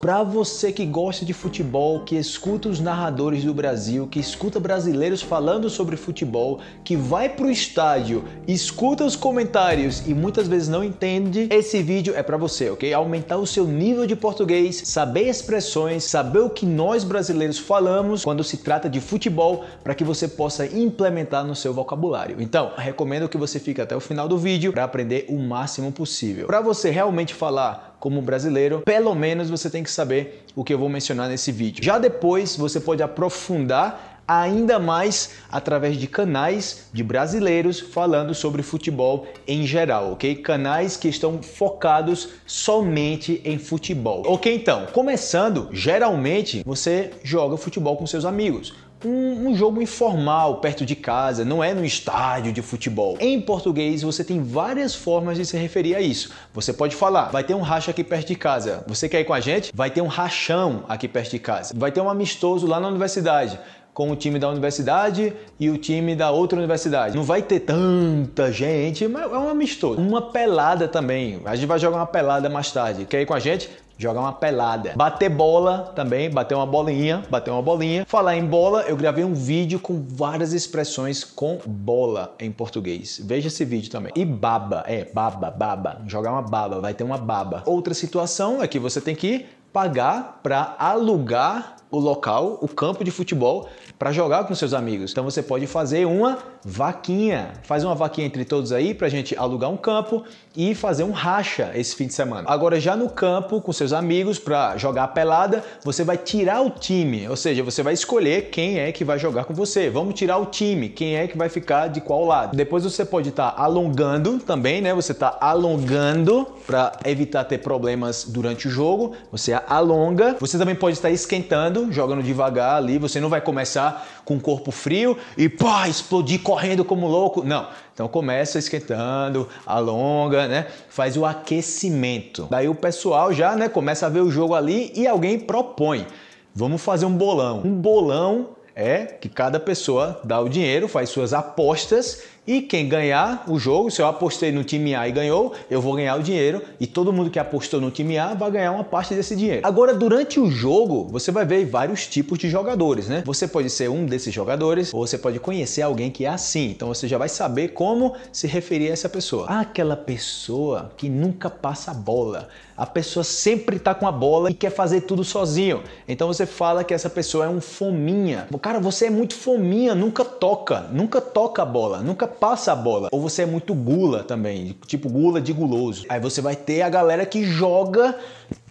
Para você que gosta de futebol, que escuta os narradores do Brasil, que escuta brasileiros falando sobre futebol, que vai para o estádio, escuta os comentários e muitas vezes não entende, esse vídeo é para você, ok? Aumentar o seu nível de português, saber expressões, saber o que nós brasileiros falamos quando se trata de futebol, para que você possa implementar no seu vocabulário. Então, recomendo que você fique até o final do vídeo para aprender o máximo possível. Para você realmente falar como brasileiro, pelo menos você tem que saber o que eu vou mencionar nesse vídeo. Já depois você pode aprofundar ainda mais através de canais de brasileiros falando sobre futebol em geral, ok? Canais que estão focados somente em futebol. Ok, então, começando, geralmente você joga futebol com seus amigos um, um, jogo informal perto de casa, não é no estádio de futebol. Em português, você tem várias formas de se referir a isso. Você pode falar, vai ter um racha aqui perto de casa. Você quer ir com a gente? Vai ter um rachão aqui perto de casa. Vai ter um amistoso lá na universidade com o time da universidade e o time da outra universidade. Não vai ter tanta gente, mas é um amistoso. Uma pelada também. A gente vai jogar uma pelada mais tarde. Quer ir com a gente? jogar uma pelada, bater bola também, bater uma bolinha, bater uma bolinha. Falar em bola, eu gravei um vídeo com várias expressões com bola em português. Veja esse vídeo também. E baba, é baba, baba, jogar uma baba, vai ter uma baba. Outra situação é que você tem que pagar para alugar o local, o campo de futebol, para jogar com seus amigos. Então você pode fazer uma vaquinha. Faz uma vaquinha entre todos aí para a gente alugar um campo e fazer um racha esse fim de semana. Agora, já no campo, com seus amigos, para jogar a pelada, você vai tirar o time, ou seja, você vai escolher quem é que vai jogar com você. Vamos tirar o time, quem é que vai ficar de qual lado. Depois você pode estar tá alongando também, né? Você está alongando para evitar ter problemas durante o jogo. Você alonga. Você também pode estar esquentando, jogando devagar ali. Você não vai começar com o corpo frio e pá, explodir correndo como louco. Não. Então começa esquentando, alonga, né? Faz o aquecimento. Daí o pessoal já, né, começa a ver o jogo ali e alguém propõe. Vamos fazer um bolão. Um bolão é que cada pessoa dá o dinheiro, faz suas apostas e quem ganhar o jogo, se eu apostei no time A e ganhou, eu vou ganhar o dinheiro e todo mundo que apostou no time A vai ganhar uma parte desse dinheiro. Agora, durante o jogo, você vai ver vários tipos de jogadores, né? Você pode ser um desses jogadores ou você pode conhecer alguém que é assim. Então você já vai saber como se referir a essa pessoa. Aquela pessoa que nunca passa bola. A pessoa sempre está com a bola e quer fazer tudo sozinho. Então você fala que essa pessoa é um fominha. Cara, você é muito fominha, nunca toca, nunca toca a bola, nunca passa a bola. Ou você é muito gula também, tipo gula de guloso. Aí você vai ter a galera que joga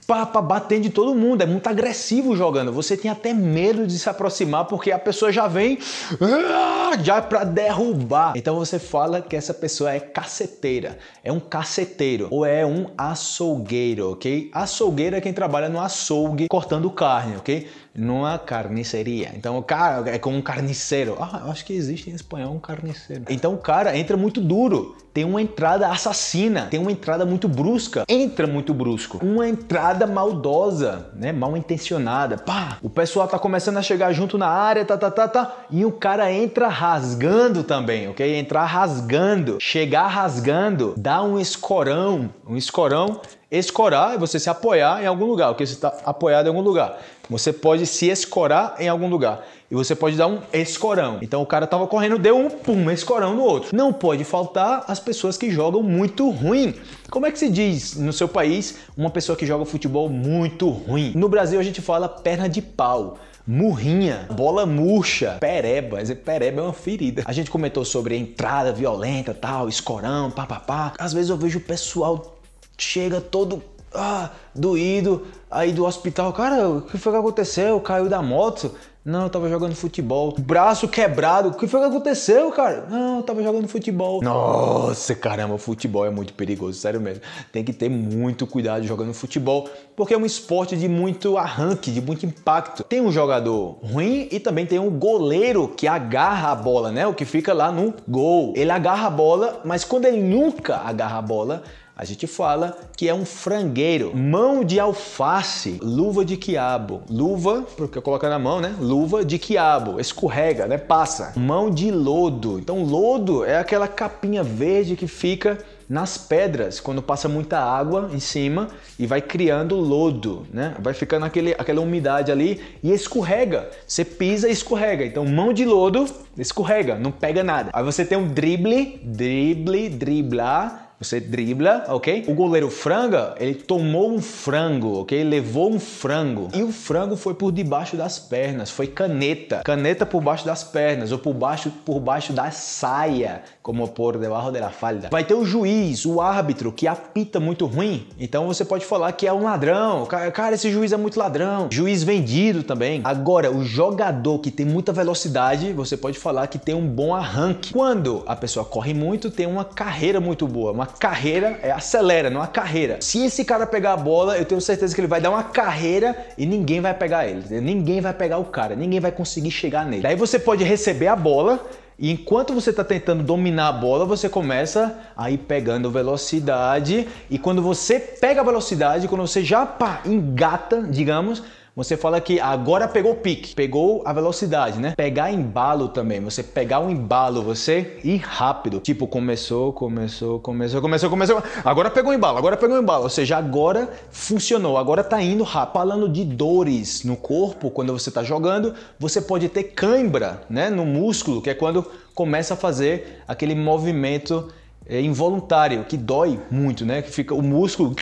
para batendo de todo mundo, é muito agressivo jogando. Você tem até medo de se aproximar porque a pessoa já vem ah, já é para derrubar. Então você fala que essa pessoa é caceteira, é um caceteiro ou é um açougueiro, ok? Açougueiro é quem trabalha no açougue cortando carne, ok? numa carniceria. Então o cara é como um carniceiro. Ah, eu acho que existe em espanhol um carniceiro. Então o cara entra muito duro, tem uma entrada assassina, tem uma entrada muito brusca, entra muito brusco, uma entrada maldosa, né, mal intencionada. Pá, o pessoal tá começando a chegar junto na área, tá, tá, tá, tá, e o cara entra rasgando também, ok? Entrar rasgando, chegar rasgando, dá um escorão, um escorão Escorar é você se apoiar em algum lugar, que você está apoiado em algum lugar. Você pode se escorar em algum lugar. E você pode dar um escorão. Então o cara estava correndo, deu um pum, escorão no outro. Não pode faltar as pessoas que jogam muito ruim. Como é que se diz no seu país uma pessoa que joga futebol muito ruim? No Brasil a gente fala perna de pau murrinha, bola murcha, pereba. Pereba é uma ferida. A gente comentou sobre entrada violenta, tal, escorão, papapá. Às vezes eu vejo o pessoal chega todo ah, doído, aí do hospital, cara, o que foi que aconteceu? Caiu da moto? Não, eu tava jogando futebol. Braço quebrado, o que foi que aconteceu, cara? Não, eu tava jogando futebol. Nossa, caramba, futebol é muito perigoso, sério mesmo. Tem que ter muito cuidado jogando futebol, porque é um esporte de muito arranque, de muito impacto. Tem um jogador ruim e também tem um goleiro que agarra a bola, né? O que fica lá no gol. Ele agarra a bola, mas quando ele nunca agarra a bola, a gente fala que é um frangueiro, mão de alface, luva de quiabo, luva, porque coloca na mão, né? Luva de quiabo, escorrega, né? Passa. Mão de lodo. Então, lodo é aquela capinha verde que fica nas pedras quando passa muita água em cima e vai criando lodo, né? Vai ficando aquele, aquela umidade ali e escorrega. Você pisa e escorrega. Então, mão de lodo, escorrega, não pega nada. Aí você tem um drible, drible, driblar você dribla, ok? O goleiro franga, ele tomou um frango, ok? Levou um frango. E o frango foi por debaixo das pernas, foi caneta. Caneta por baixo das pernas ou por baixo por baixo da saia, como por debaixo da falda. Vai ter o juiz, o árbitro que apita muito ruim. Então você pode falar que é um ladrão. Cara, esse juiz é muito ladrão. Juiz vendido também. Agora, o jogador que tem muita velocidade, você pode falar que tem um bom arranque. Quando a pessoa corre muito, tem uma carreira muito boa, uma carreira, é acelera, não é uma carreira. Se esse cara pegar a bola, eu tenho certeza que ele vai dar uma carreira e ninguém vai pegar ele. Entendeu? Né? Ninguém vai pegar o cara, ninguém vai conseguir chegar nele. Daí você pode receber a bola e enquanto você está tentando dominar a bola, você começa a ir pegando velocidade. E quando você pega a velocidade, quando você já pá, engata, digamos, você fala que agora pegou o pique, pegou a velocidade, né? Pegar embalo também, você pegar um embalo, você ir rápido. Tipo, começou, começou, começou, começou, começou. Agora pegou o embalo, agora pegou o embalo. Ou seja, agora funcionou, agora tá indo rápido. Falando de dores no corpo, quando você tá jogando, você pode ter cãibra, né? No músculo, que é quando começa a fazer aquele movimento eh, involuntário, que dói muito, né? Que fica o músculo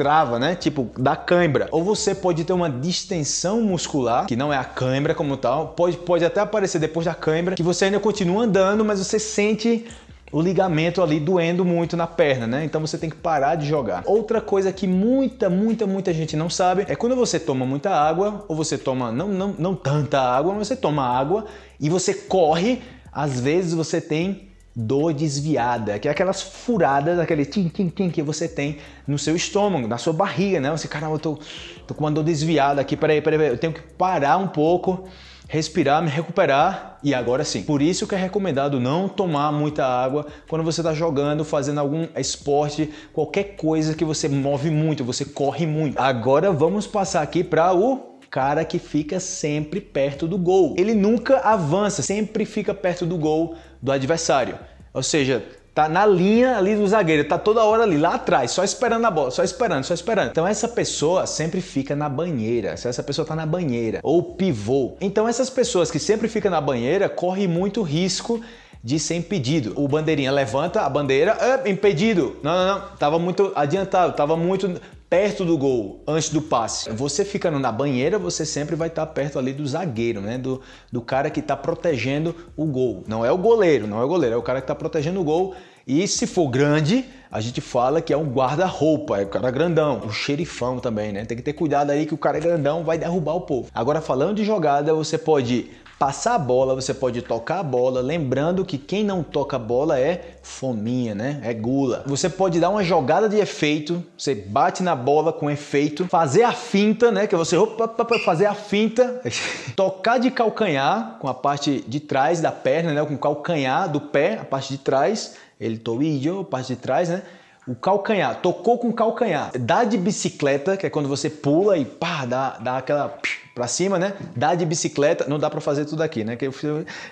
trava, né? Tipo, da cãibra. Ou você pode ter uma distensão muscular, que não é a cãibra como tal, pode, pode até aparecer depois da cãibra, que você ainda continua andando, mas você sente o ligamento ali doendo muito na perna, né? Então você tem que parar de jogar. Outra coisa que muita, muita, muita gente não sabe é quando você toma muita água, ou você toma não, não, não tanta água, mas você toma água e você corre, às vezes você tem dor desviada, que é aquelas furadas, aquele tim, tim, tim que você tem no seu estômago, na sua barriga, né? Você, cara eu tô, tô com uma dor desviada aqui, peraí, peraí, peraí, eu tenho que parar um pouco, respirar, me recuperar e agora sim. Por isso que é recomendado não tomar muita água quando você está jogando, fazendo algum esporte, qualquer coisa que você move muito, você corre muito. Agora vamos passar aqui para o cara que fica sempre perto do gol. Ele nunca avança, sempre fica perto do gol do adversário. Ou seja, tá na linha ali do zagueiro, tá toda hora ali lá atrás, só esperando a bola, só esperando, só esperando. Então essa pessoa sempre fica na banheira. Se essa pessoa tá na banheira ou pivô. Então essas pessoas que sempre ficam na banheira correm muito risco de ser impedido. O bandeirinha levanta a bandeira, é, impedido. Não, não, não, tava muito adiantado, tava muito perto do gol, antes do passe. Você ficando na banheira, você sempre vai estar perto ali do zagueiro, né? Do, do cara que está protegendo o gol. Não é o goleiro, não é o goleiro, é o cara que está protegendo o gol e se for grande, a gente fala que é um guarda-roupa, é o cara grandão, o xerifão também, né? Tem que ter cuidado aí que o cara é grandão vai derrubar o povo. Agora, falando de jogada, você pode passar a bola, você pode tocar a bola, lembrando que quem não toca a bola é fominha, né? É gula. Você pode dar uma jogada de efeito, você bate na bola com efeito, fazer a finta, né? Que você opa, fazer a finta, tocar de calcanhar com a parte de trás da perna, né? Com o calcanhar do pé, a parte de trás ele tobillo, parte de trás, né? O calcanhar, tocou com o calcanhar. Dá de bicicleta, que é quando você pula e pá, dá, dá aquela pra cima, né? Dá de bicicleta, não dá para fazer tudo aqui, né? Que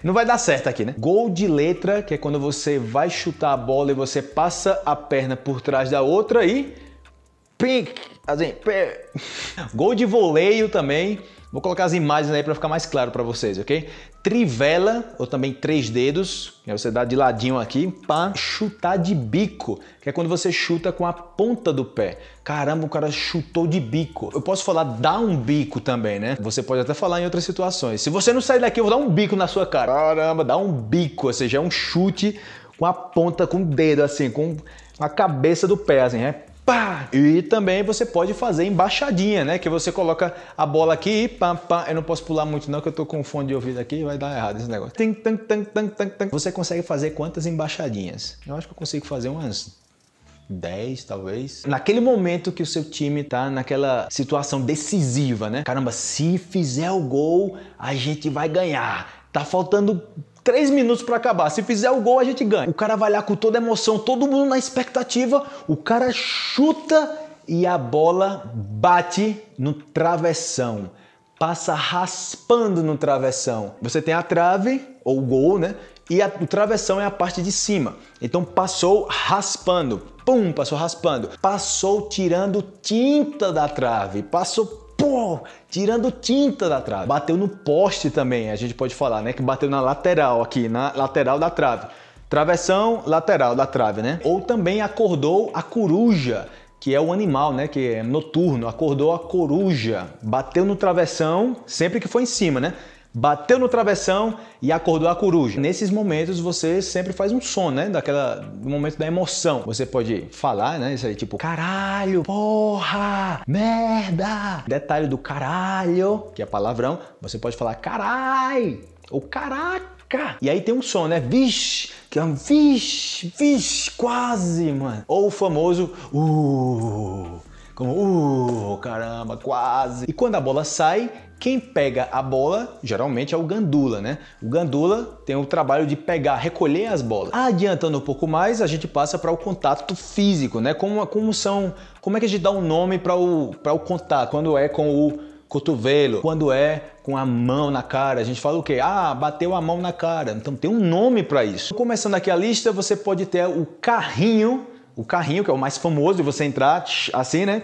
não vai dar certo aqui, né? Gol de letra, que é quando você vai chutar a bola e você passa a perna por trás da outra e pink, assim, pê. gol de voleio também, Vou colocar as imagens aí para ficar mais claro para vocês, ok? Trivela, ou também três dedos, que você dá de ladinho aqui, para chutar de bico, que é quando você chuta com a ponta do pé. Caramba, o cara chutou de bico. Eu posso falar dar um bico também, né? Você pode até falar em outras situações. Se você não sair daqui, eu vou dar um bico na sua cara. Caramba, dá um bico, ou seja, é um chute com a ponta, com o dedo, assim, com a cabeça do pé, assim, né? Pá! E também você pode fazer embaixadinha, né? Que você coloca a bola aqui e pá, pá. Eu não posso pular muito não, que eu tô com fone de ouvido aqui vai dar errado esse negócio. Tim, tam, tam, tam, tam, Você consegue fazer quantas embaixadinhas? Eu acho que eu consigo fazer umas 10 talvez. Naquele momento que o seu time tá naquela situação decisiva, né? Caramba, se fizer o gol, a gente vai ganhar. Tá faltando Três minutos para acabar. Se fizer o gol, a gente ganha. O cara vai lá com toda emoção, todo mundo na expectativa. O cara chuta e a bola bate no travessão. Passa raspando no travessão. Você tem a trave, ou gol, né? E a, o travessão é a parte de cima. Então passou raspando. Pum, passou raspando. Passou tirando tinta da trave. Passou pô, tirando tinta da trave. Bateu no poste também, a gente pode falar, né? Que bateu na lateral aqui, na lateral da trave. Travessão lateral da trave, né? Ou também acordou a coruja, que é o animal, né? Que é noturno. Acordou a coruja, bateu no travessão sempre que foi em cima, né? bateu no travessão e acordou a coruja. Nesses momentos você sempre faz um som, né? Daquela do momento da emoção. Você pode falar, né? Isso aí tipo caralho, porra, merda. Detalhe do caralho, que é palavrão, você pode falar carai ou caraca. E aí tem um som, né? Vixe, que é um vixe, vixe, quase, mano. Ou o famoso uh como, uh, caramba, quase. E quando a bola sai, quem pega a bola geralmente é o gandula, né? O gandula tem o trabalho de pegar, recolher as bolas. Adiantando um pouco mais, a gente passa para o contato físico, né? Como, como são, como é que a gente dá um nome para o, o contato? Quando é com o cotovelo, quando é com a mão na cara, a gente fala o quê? Ah, bateu a mão na cara. Então tem um nome para isso. Começando aqui a lista, você pode ter o carrinho o carrinho, que é o mais famoso de você entrar assim, né?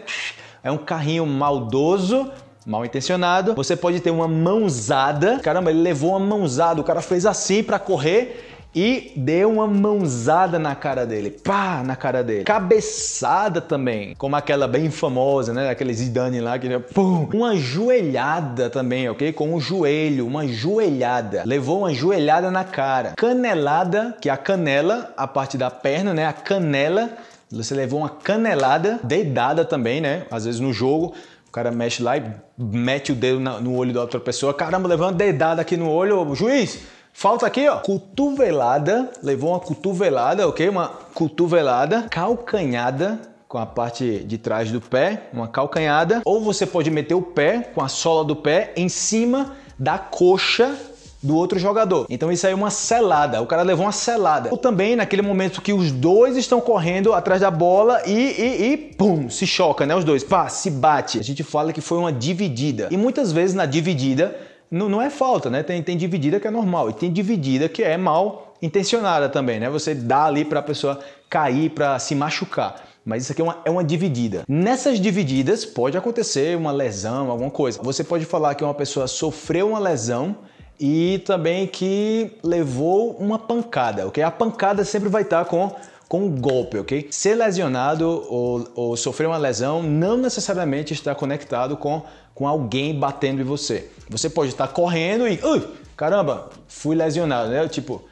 É um carrinho maldoso, mal intencionado. Você pode ter uma mãozada. Caramba, ele levou uma mãozada, o cara fez assim para correr e deu uma mãozada na cara dele, pá, na cara dele. Cabeçada também, como aquela bem famosa, né, aquele Zidane lá que né, pum, uma joelhada também, OK? Com o joelho, uma joelhada. Levou uma joelhada na cara. Canelada, que é a canela, a parte da perna, né, a canela. Você levou uma canelada, dedada também, né? Às vezes no jogo, o cara mexe lá e mete o dedo no olho da outra pessoa. Caramba, levando dedada aqui no olho, juiz, Falta aqui, ó, cotovelada, levou uma cotovelada, ok? Uma cotovelada, calcanhada, com a parte de trás do pé, uma calcanhada, ou você pode meter o pé com a sola do pé em cima da coxa do outro jogador. Então isso aí é uma selada. O cara levou uma selada. Ou também naquele momento que os dois estão correndo atrás da bola e, e, e pum, se choca, né? Os dois, pá, se bate. A gente fala que foi uma dividida. E muitas vezes na dividida não, não é falta, né? Tem, tem dividida que é normal e tem dividida que é mal intencionada também, né? Você dá ali para a pessoa cair, para se machucar. Mas isso aqui é uma, é uma, dividida. Nessas divididas pode acontecer uma lesão, alguma coisa. Você pode falar que uma pessoa sofreu uma lesão e também que levou uma pancada, ok? A pancada sempre vai estar tá com com um golpe, ok? Ser lesionado ou, ou sofrer uma lesão não necessariamente está conectado com com alguém batendo em você. Você pode estar correndo e, uh, caramba, fui lesionado, né? Tipo,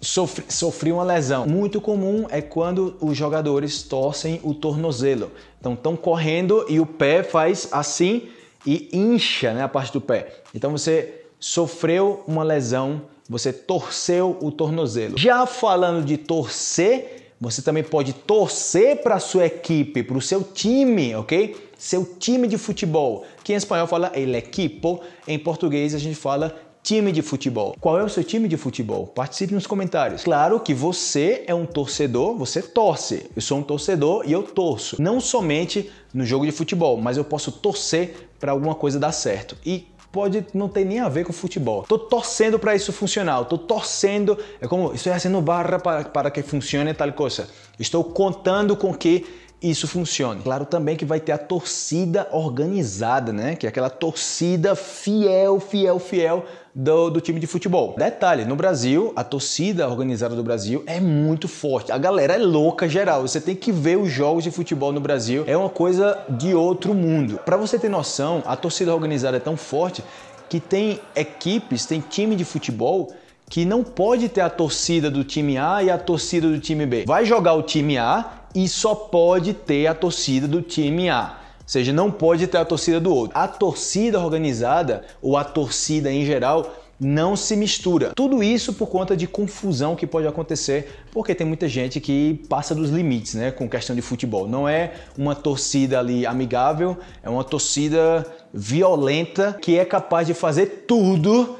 sofri, sofri uma lesão. Muito comum é quando os jogadores torcem o tornozelo. Então, estão correndo e o pé faz assim e incha né, a parte do pé. Então, você sofreu uma lesão, você torceu o tornozelo. Já falando de torcer, você também pode torcer para a sua equipe, para o seu time, ok? Seu time de futebol, que em é espanhol fala el equipo, em português a gente fala time de futebol. Qual é o seu time de futebol? Participe nos comentários. Claro que você é um torcedor, você torce. Eu sou um torcedor e eu torço. Não somente no jogo de futebol, mas eu posso torcer para alguma coisa dar certo. E pode não ter nem a ver com futebol. Tô torcendo para isso funcionar, tô torcendo, é como estou é fazendo barra para, para que funcione tal coisa. Estou contando com que isso funcione. Claro também que vai ter a torcida organizada, né? Que é aquela torcida fiel, fiel, fiel do, do time de futebol. Detalhe, no Brasil, a torcida organizada do Brasil é muito forte. A galera é louca geral. Você tem que ver os jogos de futebol no Brasil. É uma coisa de outro mundo. Para você ter noção, a torcida organizada é tão forte que tem equipes, tem time de futebol que não pode ter a torcida do time A e a torcida do time B. Vai jogar o time A e só pode ter a torcida do time A. Ou seja, não pode ter a torcida do outro. A torcida organizada ou a torcida em geral não se mistura. Tudo isso por conta de confusão que pode acontecer, porque tem muita gente que passa dos limites, né, com questão de futebol. Não é uma torcida ali amigável, é uma torcida violenta que é capaz de fazer tudo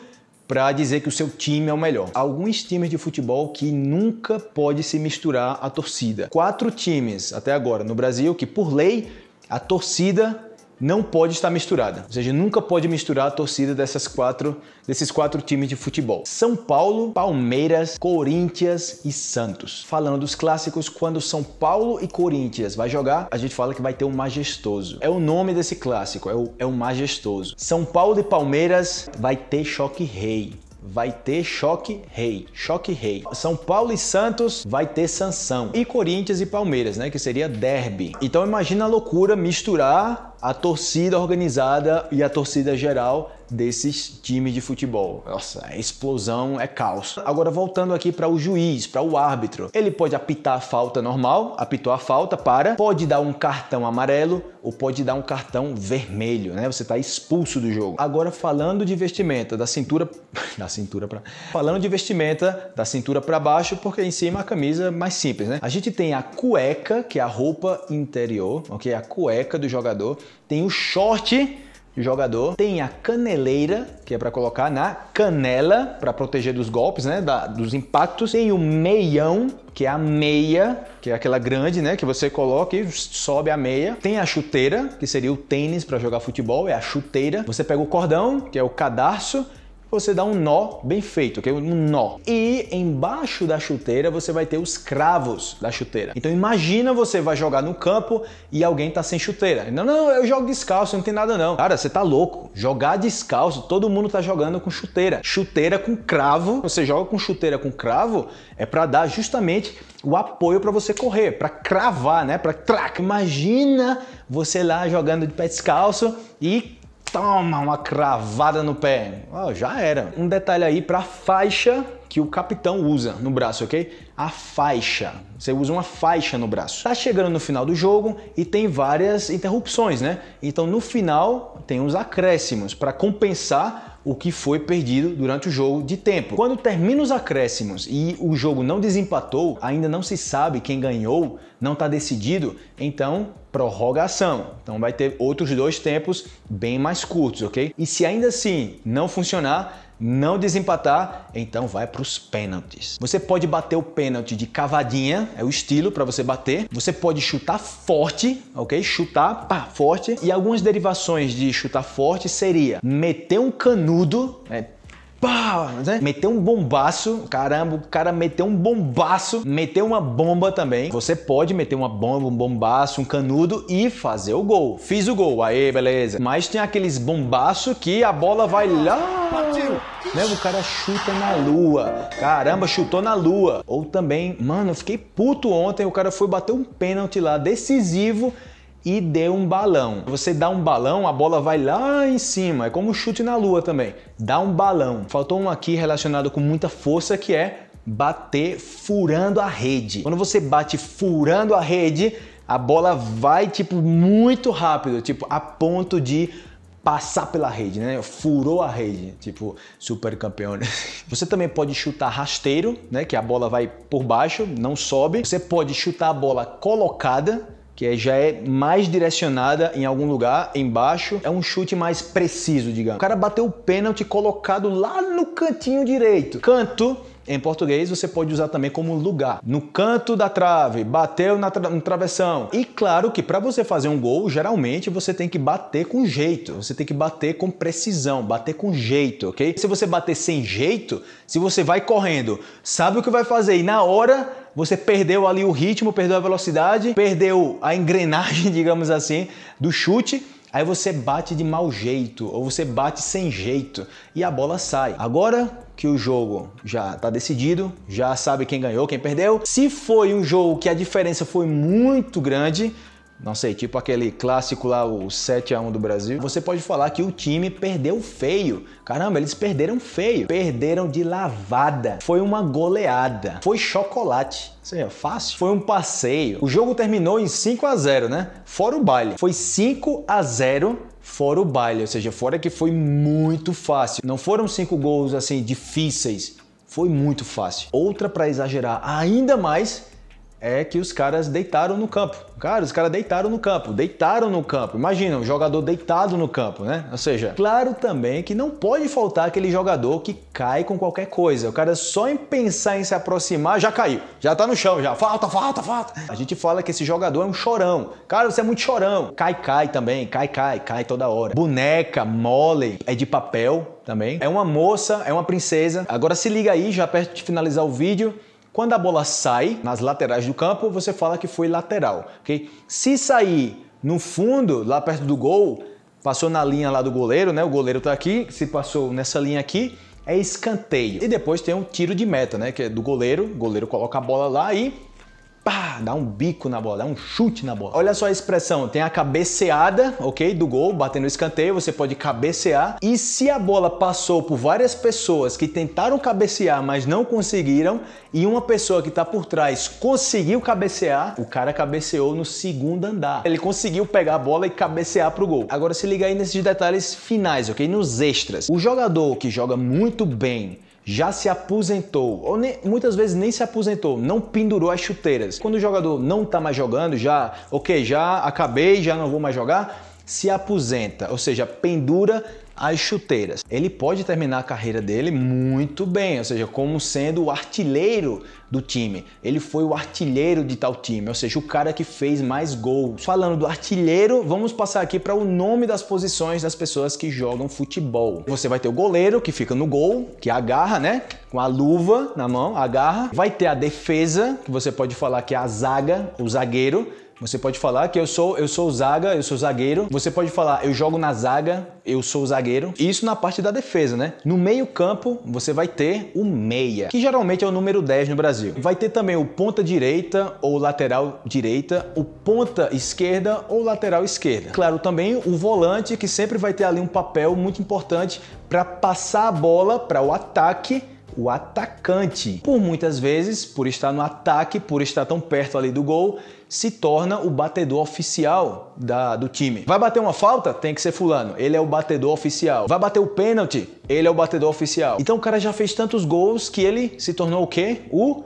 para dizer que o seu time é o melhor. Alguns times de futebol que nunca pode se misturar à torcida. Quatro times até agora no Brasil que por lei a torcida não pode estar misturada. Ou seja, nunca pode misturar a torcida dessas quatro, desses quatro times de futebol. São Paulo, Palmeiras, Corinthians e Santos. Falando dos clássicos, quando São Paulo e Corinthians vai jogar, a gente fala que vai ter um majestoso. É o nome desse clássico, é o, é o majestoso. São Paulo e Palmeiras vai ter choque rei vai ter choque rei, choque rei. São Paulo e Santos vai ter sanção. E Corinthians e Palmeiras, né, que seria derby. Então imagina a loucura misturar a torcida organizada e a torcida geral desses times de futebol. Nossa, é explosão é caos. Agora voltando aqui para o juiz, para o árbitro. Ele pode apitar a falta normal, apitou a falta, para, pode dar um cartão amarelo ou pode dar um cartão vermelho, né? Você está expulso do jogo. Agora falando de vestimenta, da cintura da cintura para Falando de vestimenta, da cintura para baixo, porque em cima a camisa é mais simples, né? A gente tem a cueca, que é a roupa interior, OK? A cueca do jogador, tem o short jogador. Tem a caneleira, que é para colocar na canela, para proteger dos golpes, né? Da, dos impactos. Tem o meião, que é a meia, que é aquela grande, né? Que você coloca e sobe a meia. Tem a chuteira, que seria o tênis para jogar futebol, é a chuteira. Você pega o cordão, que é o cadarço você dá um nó bem feito, ok? Um nó. E embaixo da chuteira você vai ter os cravos da chuteira. Então imagina você vai jogar no campo e alguém tá sem chuteira. Não, não, eu jogo descalço, não tem nada não. Cara, você tá louco. Jogar descalço, todo mundo tá jogando com chuteira. Chuteira com cravo, você joga com chuteira com cravo é para dar justamente o apoio para você correr, para cravar, né? Para track. Imagina você lá jogando de pé descalço e toma uma cravada no pé. Oh, já era. Um detalhe aí para faixa que o capitão usa no braço, ok? A faixa. Você usa uma faixa no braço. Tá chegando no final do jogo e tem várias interrupções, né? Então no final tem uns acréscimos para compensar o que foi perdido durante o jogo de tempo. Quando termina os acréscimos e o jogo não desempatou, ainda não se sabe quem ganhou, não está decidido, então prorrogação. Então vai ter outros dois tempos bem mais curtos, ok? E se ainda assim não funcionar, não desempatar, então vai para os pênaltis. Você pode bater o pênalti de cavadinha, é o estilo para você bater. Você pode chutar forte, ok? Chutar pá, forte. E algumas derivações de chutar forte seria meter um canudo, né? pá, né? Meteu um bombaço, caramba, o cara meteu um bombaço, meteu uma bomba também. Você pode meter uma bomba, um bombaço, um canudo e fazer o gol. Fiz o gol, aí beleza. Mas tem aqueles bombaços que a bola vai lá, né? O cara chuta na lua, caramba, chutou na lua. Ou também, mano, eu fiquei puto ontem, o cara foi bater um pênalti lá decisivo e dê um balão. Você dá um balão, a bola vai lá em cima, é como um chute na lua também. Dá um balão. Faltou um aqui relacionado com muita força que é bater furando a rede. Quando você bate furando a rede, a bola vai tipo muito rápido, tipo a ponto de passar pela rede, né? Furou a rede, tipo super campeão. Você também pode chutar rasteiro, né? Que a bola vai por baixo, não sobe. Você pode chutar a bola colocada, que é, já é mais direcionada em algum lugar, embaixo. É um chute mais preciso, digamos. O cara bateu o pênalti colocado lá no cantinho direito. Canto em português, você pode usar também como lugar. No canto da trave, bateu na tra no travessão. E claro que para você fazer um gol, geralmente você tem que bater com jeito. Você tem que bater com precisão, bater com jeito, ok? Se você bater sem jeito, se você vai correndo, sabe o que vai fazer e na hora você perdeu ali o ritmo, perdeu a velocidade, perdeu a engrenagem, digamos assim, do chute Aí você bate de mau jeito ou você bate sem jeito e a bola sai. Agora que o jogo já está decidido, já sabe quem ganhou, quem perdeu. Se foi um jogo que a diferença foi muito grande, não sei, tipo aquele clássico lá, o 7 a 1 do Brasil, você pode falar que o time perdeu feio. Caramba, eles perderam feio. Perderam de lavada. Foi uma goleada. Foi chocolate. Seja, é fácil. Foi um passeio. O jogo terminou em 5 a 0, né? Fora o baile. Foi 5 a 0 fora o baile, ou seja, fora que foi muito fácil. Não foram cinco gols assim difíceis. Foi muito fácil. Outra para exagerar ainda mais é que os caras deitaram no campo. Cara, os caras deitaram no campo, deitaram no campo. Imagina, um jogador deitado no campo, né? Ou seja, claro também que não pode faltar aquele jogador que cai com qualquer coisa. O cara só em pensar em se aproximar já caiu, já tá no chão, já. Falta, falta, falta. A gente fala que esse jogador é um chorão. Cara, você é muito chorão. Cai, cai também, cai, cai, cai toda hora. Boneca, mole, é de papel também. É uma moça, é uma princesa. Agora se liga aí, já perto de finalizar o vídeo. Quando a bola sai nas laterais do campo, você fala que foi lateral, ok? Se sair no fundo, lá perto do gol, passou na linha lá do goleiro, né? O goleiro tá aqui, se passou nessa linha aqui, é escanteio. E depois tem um tiro de meta, né? Que é do goleiro, o goleiro coloca a bola lá e pá, dá um bico na bola, dá um chute na bola. Olha só a expressão, tem a cabeceada, ok, do gol, batendo o escanteio, você pode cabecear. E se a bola passou por várias pessoas que tentaram cabecear, mas não conseguiram, e uma pessoa que está por trás conseguiu cabecear, o cara cabeceou no segundo andar. Ele conseguiu pegar a bola e cabecear pro gol. Agora se liga aí nesses detalhes finais, ok, nos extras. O jogador que joga muito bem, já se aposentou, ou nem, muitas vezes nem se aposentou, não pendurou as chuteiras. Quando o jogador não está mais jogando, já, ok, já acabei, já não vou mais jogar, se aposenta, ou seja, pendura as chuteiras. Ele pode terminar a carreira dele muito bem, ou seja, como sendo o artilheiro do time. Ele foi o artilheiro de tal time, ou seja, o cara que fez mais gols. Falando do artilheiro, vamos passar aqui para o nome das posições das pessoas que jogam futebol. Você vai ter o goleiro, que fica no gol, que agarra, né? Com a luva na mão, agarra. Vai ter a defesa, que você pode falar que é a zaga, o zagueiro você pode falar que eu sou, eu sou zaga, eu sou zagueiro. Você pode falar eu jogo na zaga, eu sou zagueiro. Isso na parte da defesa, né? No meio-campo, você vai ter o meia, que geralmente é o número 10 no Brasil. Vai ter também o ponta direita ou lateral direita, o ponta esquerda ou lateral esquerda. Claro, também o volante, que sempre vai ter ali um papel muito importante para passar a bola para o ataque o atacante. Por muitas vezes, por estar no ataque, por estar tão perto ali do gol, se torna o batedor oficial da, do time. Vai bater uma falta? Tem que ser fulano. Ele é o batedor oficial. Vai bater o pênalti? Ele é o batedor oficial. Então o cara já fez tantos gols que ele se tornou o quê? O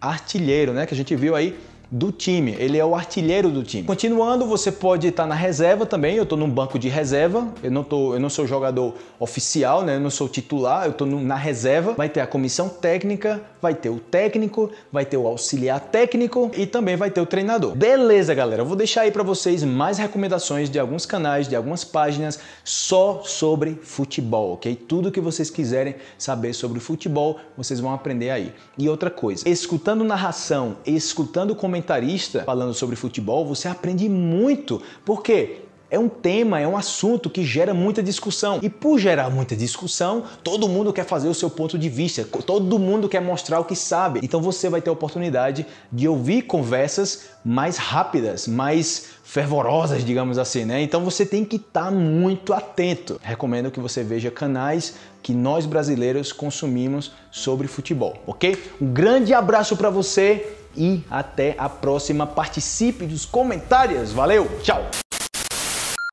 artilheiro, né? Que a gente viu aí do time, ele é o artilheiro do time. Continuando, você pode estar na reserva também, eu estou num banco de reserva, eu não, tô, eu não sou jogador oficial, né? eu não sou titular, eu estou na reserva. Vai ter a comissão técnica, vai ter o técnico, vai ter o auxiliar técnico e também vai ter o treinador. Beleza, galera, eu vou deixar aí para vocês mais recomendações de alguns canais, de algumas páginas só sobre futebol, ok? Tudo que vocês quiserem saber sobre futebol, vocês vão aprender aí. E outra coisa, escutando narração, escutando comentários, comentarista falando sobre futebol, você aprende muito, porque é um tema, é um assunto que gera muita discussão. E por gerar muita discussão, todo mundo quer fazer o seu ponto de vista, todo mundo quer mostrar o que sabe. Então você vai ter a oportunidade de ouvir conversas mais rápidas, mais fervorosas, digamos assim, né? Então você tem que estar tá muito atento. Recomendo que você veja canais que nós brasileiros consumimos sobre futebol, ok? Um grande abraço para você e até a próxima. Participe dos comentários. Valeu, tchau!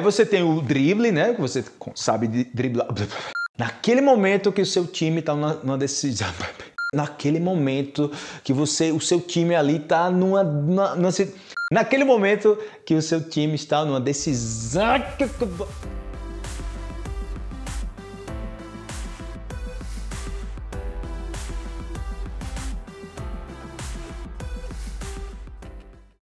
Você tem o drible, né? Que você sabe driblar. Naquele momento que o seu time tá numa decisão. Naquele momento que você, o seu time ali tá numa, numa, numa. Naquele momento que o seu time está numa decisão.